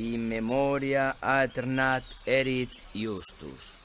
in memoria aternat erit justus.